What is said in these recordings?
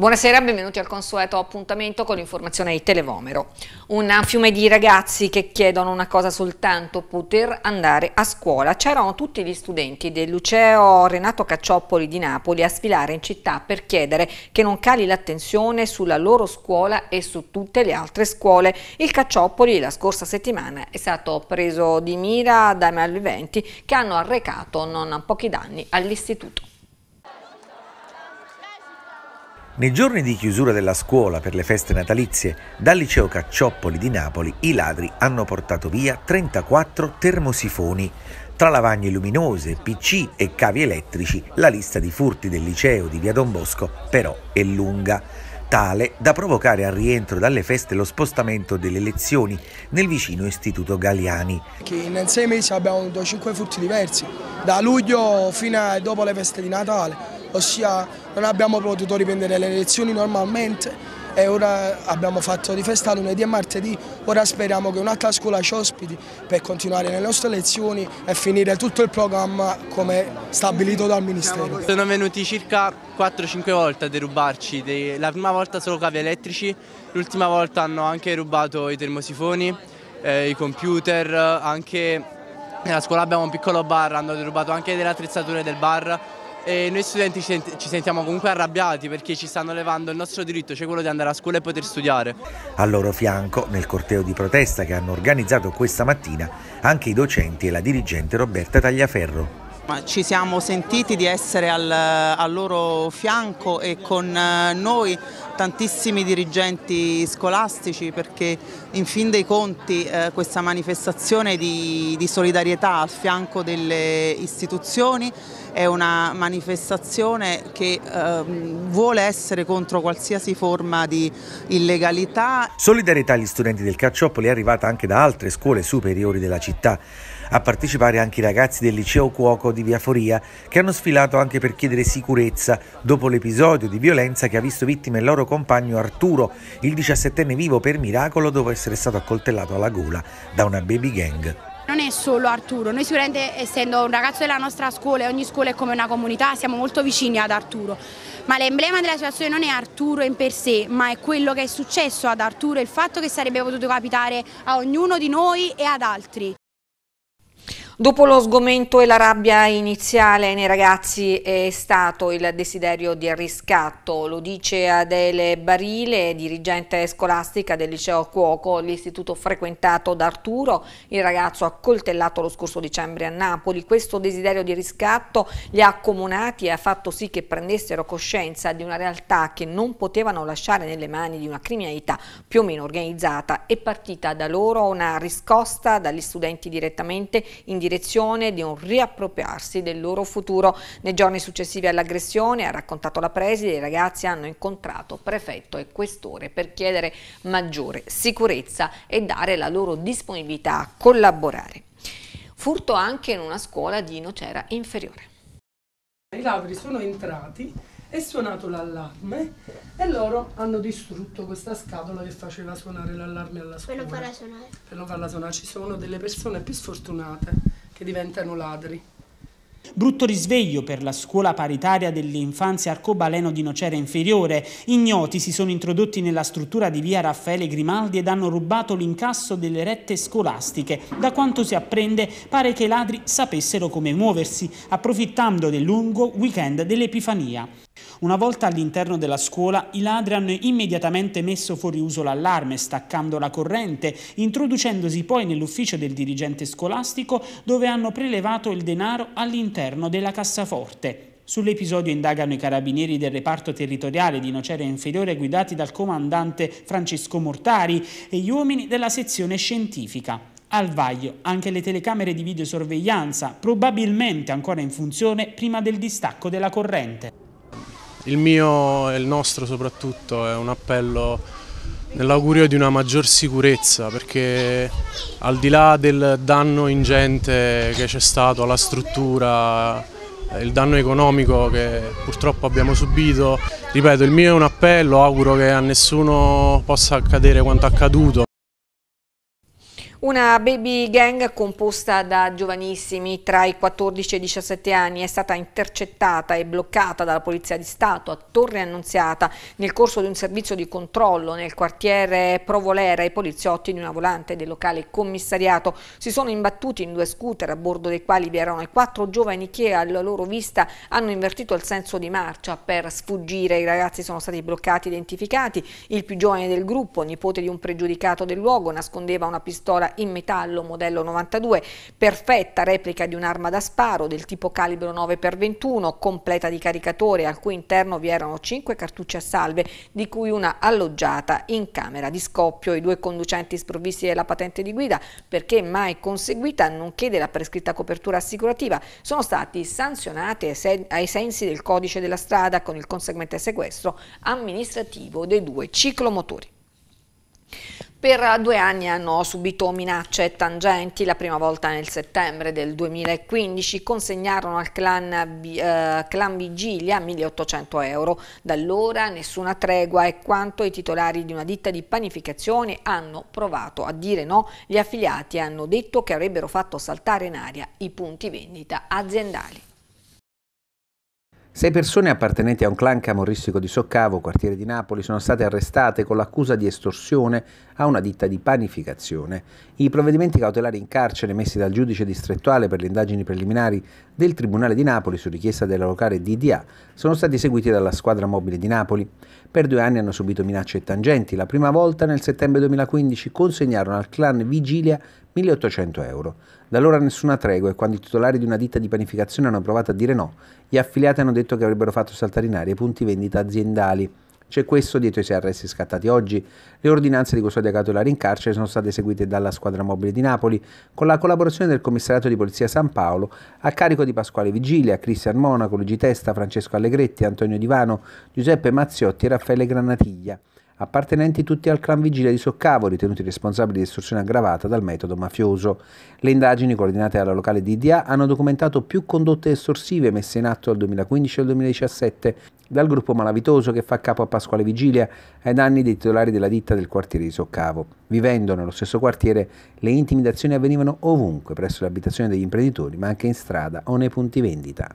Buonasera, benvenuti al consueto appuntamento con l'informazione di Televomero. Un fiume di ragazzi che chiedono una cosa soltanto, poter andare a scuola. C'erano tutti gli studenti del liceo Renato Caccioppoli di Napoli a sfilare in città per chiedere che non cali l'attenzione sulla loro scuola e su tutte le altre scuole. Il Caccioppoli la scorsa settimana è stato preso di mira dai malviventi che hanno arrecato non pochi danni all'istituto. Nei giorni di chiusura della scuola per le feste natalizie, dal liceo Caccioppoli di Napoli i ladri hanno portato via 34 termosifoni. Tra lavagne luminose, PC e cavi elettrici, la lista di furti del liceo di Via Don Bosco però è lunga, tale da provocare al rientro dalle feste lo spostamento delle lezioni nel vicino istituto Galiani. in sei mesi abbiamo avuto cinque furti diversi, da luglio fino a dopo le feste di Natale ossia non abbiamo potuto riprendere le lezioni normalmente e ora abbiamo fatto di festa lunedì e martedì, ora speriamo che un'altra scuola ci ospiti per continuare le nostre lezioni e finire tutto il programma come stabilito dal Ministero. Sono venuti circa 4-5 volte a derubarci, la prima volta solo cavi elettrici, l'ultima volta hanno anche rubato i termosifoni, eh, i computer, anche nella scuola abbiamo un piccolo bar, hanno derubato anche delle attrezzature del bar e noi studenti ci sentiamo comunque arrabbiati perché ci stanno levando il nostro diritto, cioè quello di andare a scuola e poter studiare. Al loro fianco, nel corteo di protesta che hanno organizzato questa mattina, anche i docenti e la dirigente Roberta Tagliaferro. Ci siamo sentiti di essere al, al, loro fianco e con eh, noi tantissimi dirigenti scolastici perché in fin dei conti eh, questa manifestazione di, di solidarietà al fianco delle istituzioni è una manifestazione che eh, vuole essere contro qualsiasi forma di illegalità. Solidarietà agli studenti del Cacciopoli è arrivata anche da altre scuole superiori della città. A partecipare anche i ragazzi del liceo Cuoco di Via Foria che hanno sfilato anche per chiedere sicurezza dopo l'episodio di violenza che ha visto vittime il loro compagno Arturo, il 17enne vivo per miracolo dopo essere stato accoltellato alla gola da una baby gang. Non è solo Arturo, noi sicuramente essendo un ragazzo della nostra scuola e ogni scuola è come una comunità, siamo molto vicini ad Arturo, ma l'emblema della situazione non è Arturo in per sé, ma è quello che è successo ad Arturo, il fatto che sarebbe potuto capitare a ognuno di noi e ad altri. Dopo lo sgomento e la rabbia iniziale nei ragazzi è stato il desiderio di riscatto, lo dice Adele Barile, dirigente scolastica del liceo Cuoco, l'istituto frequentato da Arturo, il ragazzo accoltellato lo scorso dicembre a Napoli. Questo desiderio di riscatto li ha accomunati e ha fatto sì che prendessero coscienza di una realtà che non potevano lasciare nelle mani di una criminalità più o meno organizzata. È partita da loro una riscosta dagli studenti direttamente in direzione direzione di un riappropriarsi del loro futuro. Nei giorni successivi all'aggressione, ha raccontato la preside, i ragazzi hanno incontrato prefetto e questore per chiedere maggiore sicurezza e dare la loro disponibilità a collaborare. Furto anche in una scuola di Nocera inferiore. I ladri sono entrati è suonato l'allarme e loro hanno distrutto questa scatola che faceva suonare l'allarme alla scuola. Per non farla suonare. Per non farla suonare. Ci sono delle persone più sfortunate che diventano ladri. Brutto risveglio per la scuola paritaria dell'infanzia arcobaleno di Nocera Inferiore. Ignoti si sono introdotti nella struttura di via Raffaele Grimaldi ed hanno rubato l'incasso delle rette scolastiche. Da quanto si apprende pare che i ladri sapessero come muoversi, approfittando del lungo weekend dell'Epifania. Una volta all'interno della scuola, i ladri hanno immediatamente messo fuori uso l'allarme, staccando la corrente, introducendosi poi nell'ufficio del dirigente scolastico dove hanno prelevato il denaro all'interno della cassaforte. Sull'episodio indagano i carabinieri del reparto territoriale di Nocera Inferiore guidati dal comandante Francesco Mortari e gli uomini della sezione scientifica. Al vaglio anche le telecamere di videosorveglianza, probabilmente ancora in funzione prima del distacco della corrente. Il mio e il nostro soprattutto è un appello nell'augurio di una maggior sicurezza perché al di là del danno ingente che c'è stato alla struttura, il danno economico che purtroppo abbiamo subito, ripeto il mio è un appello, auguro che a nessuno possa accadere quanto accaduto. Una baby gang composta da giovanissimi tra i 14 e i 17 anni è stata intercettata e bloccata dalla Polizia di Stato a Torre Annunziata nel corso di un servizio di controllo nel quartiere Provolera. I poliziotti di una volante del locale commissariato si sono imbattuti in due scooter a bordo dei quali vi erano i quattro giovani che alla loro vista hanno invertito il senso di marcia per sfuggire. I ragazzi sono stati bloccati identificati. Il più giovane del gruppo, nipote di un pregiudicato del luogo, nascondeva una pistola in metallo modello 92, perfetta replica di un'arma da sparo del tipo calibro 9x21, completa di caricatore, al cui interno vi erano 5 cartucce a salve, di cui una alloggiata in camera di scoppio. I due conducenti sprovvisti della patente di guida, perché mai conseguita, nonché della prescritta copertura assicurativa, sono stati sanzionati ai sensi del codice della strada con il conseguente sequestro amministrativo dei due ciclomotori. Per due anni hanno subito minacce tangenti, la prima volta nel settembre del 2015 consegnarono al clan, eh, clan Vigilia 1800 euro. Da allora nessuna tregua e quanto i titolari di una ditta di panificazione hanno provato a dire no. Gli affiliati hanno detto che avrebbero fatto saltare in aria i punti vendita aziendali. Sei persone appartenenti a un clan camorristico di Soccavo, quartiere di Napoli, sono state arrestate con l'accusa di estorsione a una ditta di panificazione. I provvedimenti cautelari in carcere messi dal giudice distrettuale per le indagini preliminari del Tribunale di Napoli su richiesta della locale DDA sono stati eseguiti dalla squadra mobile di Napoli. Per due anni hanno subito minacce e tangenti. La prima volta nel settembre 2015 consegnarono al clan Vigilia 1800 euro. Da allora nessuna tregua e quando i titolari di una ditta di panificazione hanno provato a dire no, gli affiliati hanno detto che avrebbero fatto saltare in aria i punti vendita aziendali. C'è questo dietro i sei arresti scattati oggi. Le ordinanze di custodia cautelare in carcere sono state eseguite dalla squadra mobile di Napoli con la collaborazione del commissariato di polizia San Paolo a carico di Pasquale Vigilia, Cristian Monaco, Luigi Testa, Francesco Allegretti, Antonio Divano, Giuseppe Mazziotti e Raffaele Granatiglia appartenenti tutti al clan vigile di Soccavo, ritenuti responsabili di estorsione aggravata dal metodo mafioso. Le indagini, coordinate dalla locale DDA, hanno documentato più condotte estorsive messe in atto dal 2015 al 2017 dal gruppo malavitoso che fa capo a Pasquale Vigilia ai danni dei titolari della ditta del quartiere di Soccavo. Vivendo nello stesso quartiere, le intimidazioni avvenivano ovunque, presso le abitazioni degli imprenditori, ma anche in strada o nei punti vendita.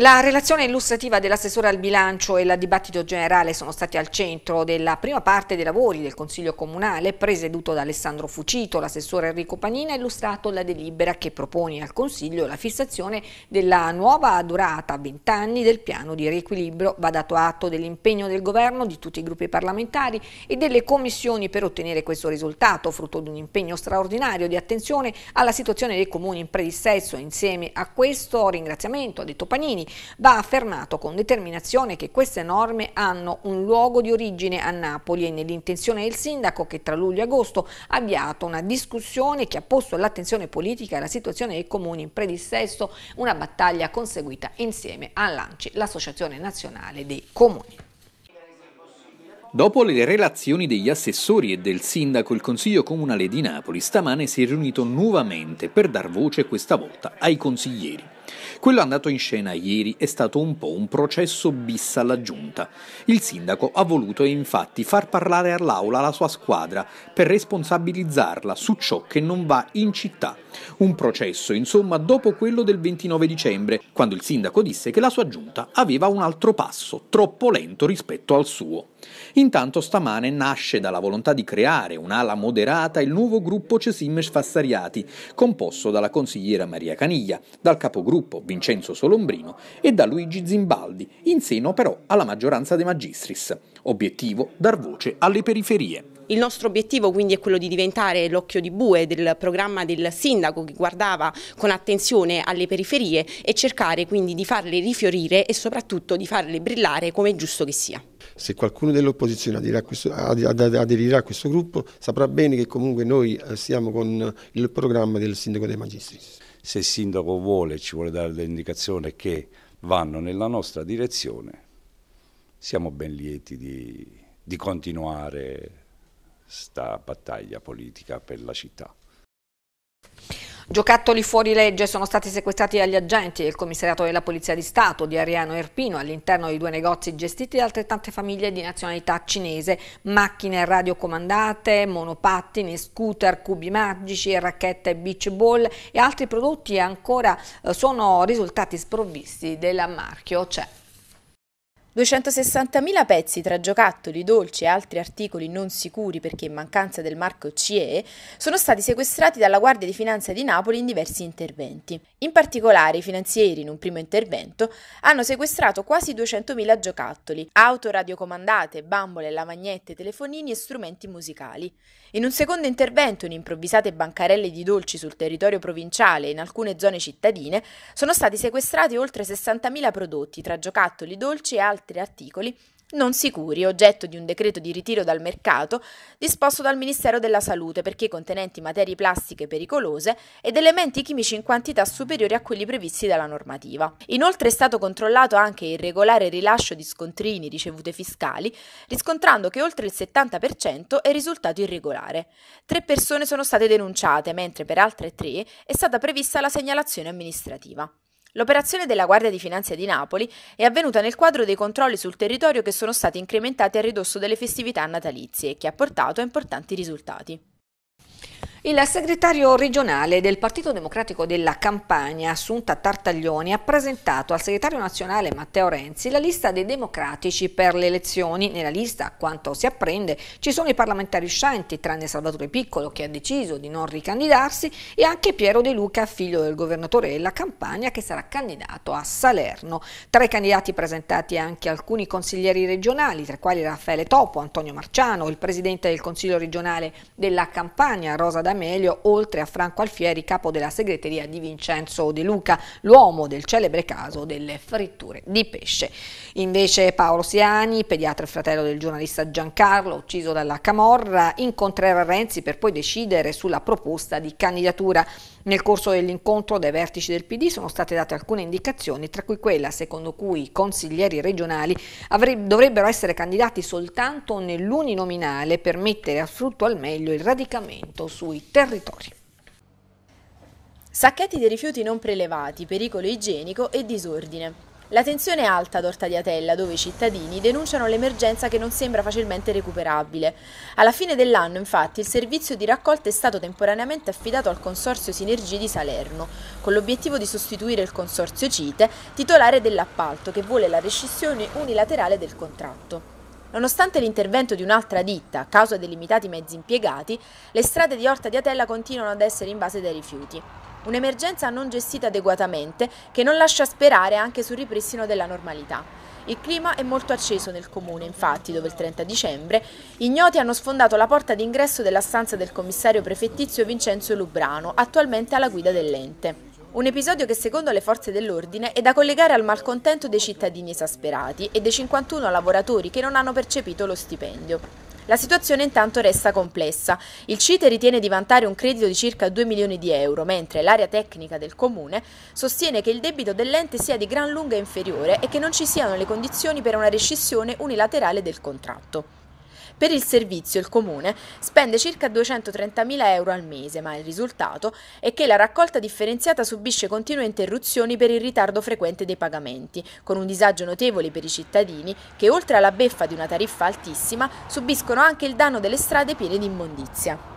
La relazione illustrativa dell'assessore al bilancio e il dibattito generale sono stati al centro della prima parte dei lavori del Consiglio Comunale, presieduto da Alessandro Fucito. L'assessore Enrico Panini ha illustrato la delibera che propone al Consiglio la fissazione della nuova durata a 20 anni del piano di riequilibrio. Va dato atto dell'impegno del Governo, di tutti i gruppi parlamentari e delle commissioni per ottenere questo risultato, frutto di un impegno straordinario di attenzione alla situazione dei comuni in predissesso. Insieme a questo ringraziamento, ha detto Panini, va affermato con determinazione che queste norme hanno un luogo di origine a Napoli e nell'intenzione del sindaco che tra luglio e agosto ha avviato una discussione che ha posto all'attenzione politica la situazione dei comuni in predissesto, una battaglia conseguita insieme a Lanci, l'Associazione Nazionale dei Comuni. Dopo le relazioni degli assessori e del sindaco, il Consiglio Comunale di Napoli stamane si è riunito nuovamente per dar voce questa volta ai consiglieri. Quello andato in scena ieri è stato un po' un processo bis alla giunta. Il sindaco ha voluto infatti far parlare all'aula la sua squadra per responsabilizzarla su ciò che non va in città un processo, insomma, dopo quello del 29 dicembre, quando il sindaco disse che la sua giunta aveva un altro passo, troppo lento rispetto al suo. Intanto stamane nasce dalla volontà di creare un'ala moderata il nuovo gruppo Cesimes Fassariati, composto dalla consigliera Maria Caniglia, dal capogruppo Vincenzo Solombrino e da Luigi Zimbaldi, in seno però alla maggioranza dei magistris. Obiettivo dar voce alle periferie. Il nostro obiettivo quindi è quello di diventare l'occhio di bue del programma del sindaco che guardava con attenzione alle periferie e cercare quindi di farle rifiorire e soprattutto di farle brillare come è giusto che sia. Se qualcuno dell'opposizione aderirà a questo gruppo saprà bene che comunque noi eh, siamo con il programma del sindaco dei magistris. Se il sindaco vuole e ci vuole dare l'indicazione che vanno nella nostra direzione, siamo ben lieti di, di continuare sta battaglia politica per la città. Giocattoli fuori legge sono stati sequestrati dagli agenti del commissariato della Polizia di Stato di Ariano Erpino all'interno di due negozi gestiti da altrettante famiglie di nazionalità cinese, macchine radiocomandate, monopattini, scooter, cubi magici, racchette beach ball e altri prodotti ancora eh, sono risultati sprovvisti del marchio CE. 260.000 pezzi tra giocattoli, dolci e altri articoli non sicuri perché in mancanza del marchio CE sono stati sequestrati dalla Guardia di Finanza di Napoli in diversi interventi. In particolare i finanzieri, in un primo intervento, hanno sequestrato quasi 200.000 giocattoli, auto radiocomandate, bambole, lavagnette, telefonini e strumenti musicali. In un secondo intervento, in improvvisate bancarelle di dolci sul territorio provinciale e in alcune zone cittadine, sono stati sequestrati oltre 60.000 prodotti tra giocattoli, dolci e altri altri articoli non sicuri, oggetto di un decreto di ritiro dal mercato disposto dal Ministero della Salute perché contenenti materie plastiche pericolose ed elementi chimici in quantità superiori a quelli previsti dalla normativa. Inoltre è stato controllato anche il regolare rilascio di scontrini ricevute fiscali, riscontrando che oltre il 70% è risultato irregolare. Tre persone sono state denunciate, mentre per altre tre è stata prevista la segnalazione amministrativa. L'operazione della Guardia di Finanza di Napoli è avvenuta nel quadro dei controlli sul territorio che sono stati incrementati a ridosso delle festività natalizie e che ha portato a importanti risultati. Il segretario regionale del Partito Democratico della Campania, Assunta Tartaglioni, ha presentato al segretario nazionale Matteo Renzi la lista dei democratici per le elezioni. Nella lista, a quanto si apprende, ci sono i parlamentari uscenti, tranne Salvatore Piccolo che ha deciso di non ricandidarsi, e anche Piero De Luca, figlio del governatore della Campania, che sarà candidato a Salerno. Tra i candidati presentati anche alcuni consiglieri regionali, tra i quali Raffaele Topo, Antonio Marciano, il presidente del Consiglio regionale della Campania, Rosa D'Amelio, oltre a Franco Alfieri, capo della segreteria di Vincenzo De Luca, l'uomo del celebre caso delle fritture di pesce. Invece Paolo Siani, pediatra e fratello del giornalista Giancarlo, ucciso dalla Camorra, incontrerà Renzi per poi decidere sulla proposta di candidatura nel corso dell'incontro dai vertici del PD sono state date alcune indicazioni, tra cui quella secondo cui i consiglieri regionali dovrebbero essere candidati soltanto nell'uninominale per mettere a frutto al meglio il radicamento sui territori. Sacchetti di rifiuti non prelevati, pericolo igienico e disordine. La tensione è alta ad Orta di Atella, dove i cittadini denunciano l'emergenza che non sembra facilmente recuperabile. Alla fine dell'anno, infatti, il servizio di raccolta è stato temporaneamente affidato al Consorzio Sinergie di Salerno, con l'obiettivo di sostituire il Consorzio CITE, titolare dell'appalto, che vuole la rescissione unilaterale del contratto. Nonostante l'intervento di un'altra ditta, a causa dei limitati mezzi impiegati, le strade di Orta di Atella continuano ad essere invase dai rifiuti. Un'emergenza non gestita adeguatamente che non lascia sperare anche sul ripristino della normalità. Il clima è molto acceso nel comune, infatti, dove il 30 dicembre ignoti hanno sfondato la porta d'ingresso della stanza del commissario prefettizio Vincenzo Lubrano, attualmente alla guida dell'ente. Un episodio che secondo le forze dell'ordine è da collegare al malcontento dei cittadini esasperati e dei 51 lavoratori che non hanno percepito lo stipendio. La situazione intanto resta complessa. Il CITE ritiene di vantare un credito di circa 2 milioni di euro, mentre l'area tecnica del Comune sostiene che il debito dell'ente sia di gran lunga inferiore e che non ci siano le condizioni per una rescissione unilaterale del contratto. Per il servizio il comune spende circa 230.000 euro al mese, ma il risultato è che la raccolta differenziata subisce continue interruzioni per il ritardo frequente dei pagamenti, con un disagio notevole per i cittadini che oltre alla beffa di una tariffa altissima subiscono anche il danno delle strade piene di immondizia.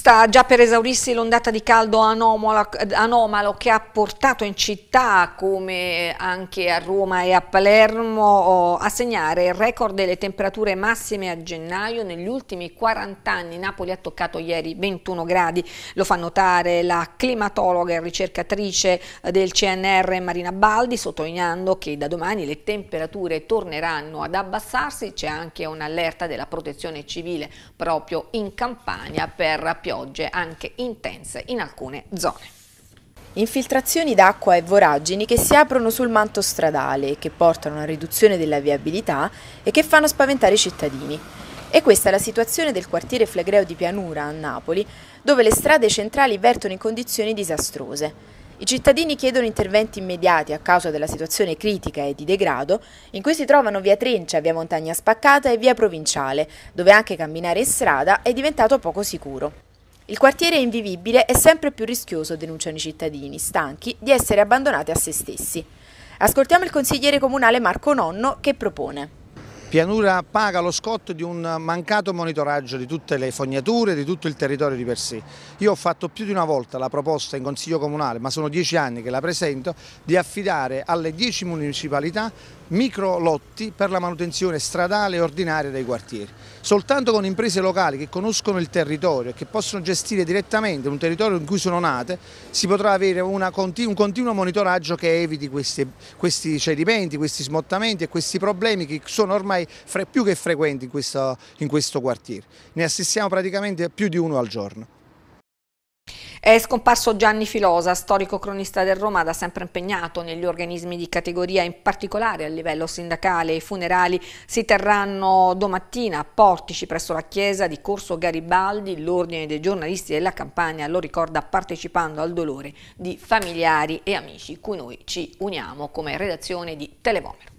Sta già per esaurirsi l'ondata di caldo anomalo, anomalo, che ha portato in città, come anche a Roma e a Palermo, a segnare il record delle temperature massime a gennaio. Negli ultimi 40 anni Napoli ha toccato ieri 21 gradi, lo fa notare la climatologa e ricercatrice del CNR Marina Baldi, sottolineando che da domani le temperature torneranno ad abbassarsi. C'è anche un'allerta della protezione civile proprio in Campania per più piogge anche intense in alcune zone. Infiltrazioni d'acqua e voragini che si aprono sul manto stradale, che portano a una riduzione della viabilità e che fanno spaventare i cittadini. E questa è la situazione del quartiere Flegreo di Pianura a Napoli, dove le strade centrali vertono in condizioni disastrose. I cittadini chiedono interventi immediati a causa della situazione critica e di degrado in cui si trovano via Trencia, via Montagna Spaccata e via Provinciale, dove anche camminare in strada è diventato poco sicuro. Il quartiere invivibile è sempre più rischioso, denunciano i cittadini, stanchi di essere abbandonati a se stessi. Ascoltiamo il consigliere comunale Marco Nonno che propone. Pianura paga lo scotto di un mancato monitoraggio di tutte le fognature, di tutto il territorio di per sé. Io ho fatto più di una volta la proposta in Consiglio Comunale, ma sono dieci anni che la presento, di affidare alle dieci municipalità micro lotti per la manutenzione stradale e ordinaria dei quartieri. Soltanto con imprese locali che conoscono il territorio e che possono gestire direttamente un territorio in cui sono nate si potrà avere continu un continuo monitoraggio che eviti questi, questi, cedimenti, questi smottamenti e questi problemi che sono ormai più che frequenti in questo, in questo quartiere. Ne assistiamo praticamente a più di uno al giorno. È scomparso Gianni Filosa, storico cronista del Roma, da sempre impegnato negli organismi di categoria, in particolare a livello sindacale. I funerali si terranno domattina a Portici presso la chiesa di Corso Garibaldi. L'Ordine dei giornalisti della campagna lo ricorda partecipando al dolore di familiari e amici, cui noi ci uniamo come redazione di Televomero.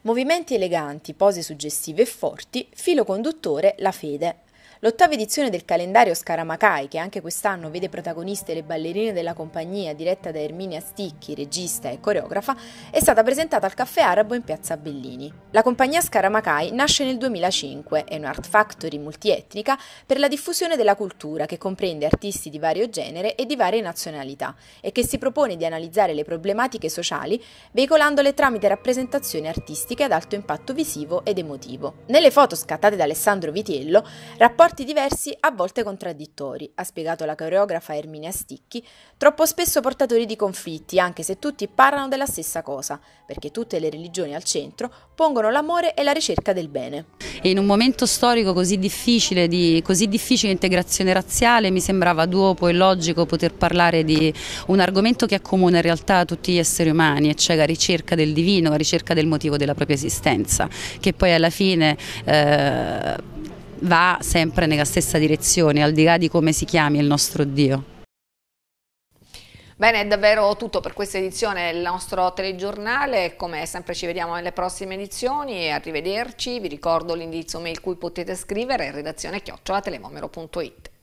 Movimenti eleganti, pose suggestive e forti, filo conduttore la fede. L'ottava edizione del calendario Scaramacai, che anche quest'anno vede protagoniste le ballerine della compagnia diretta da Erminia Sticchi, regista e coreografa, è stata presentata al Caffè Arabo in Piazza Bellini. La compagnia Scaramacai nasce nel 2005, è un art factory multietnica per la diffusione della cultura che comprende artisti di vario genere e di varie nazionalità e che si propone di analizzare le problematiche sociali veicolandole tramite rappresentazioni artistiche ad alto impatto visivo ed emotivo. Nelle foto scattate da Alessandro Vitiello, rapporti rapporti diversi, a volte contraddittori, ha spiegato la coreografa Erminia Sticchi, troppo spesso portatori di conflitti, anche se tutti parlano della stessa cosa, perché tutte le religioni al centro pongono l'amore e la ricerca del bene. In un momento storico così difficile di così difficile integrazione razziale mi sembrava duopo e logico poter parlare di un argomento che accomuna in realtà tutti gli esseri umani, e cioè la ricerca del divino, la ricerca del motivo della propria esistenza, che poi alla fine eh, va sempre nella stessa direzione, al di là di come si chiami il nostro Dio. Bene, è davvero tutto per questa edizione del nostro telegiornale, come sempre ci vediamo nelle prossime edizioni, arrivederci, vi ricordo l'indirizzo mail cui potete scrivere, redazione chiocciolatelemomero.it.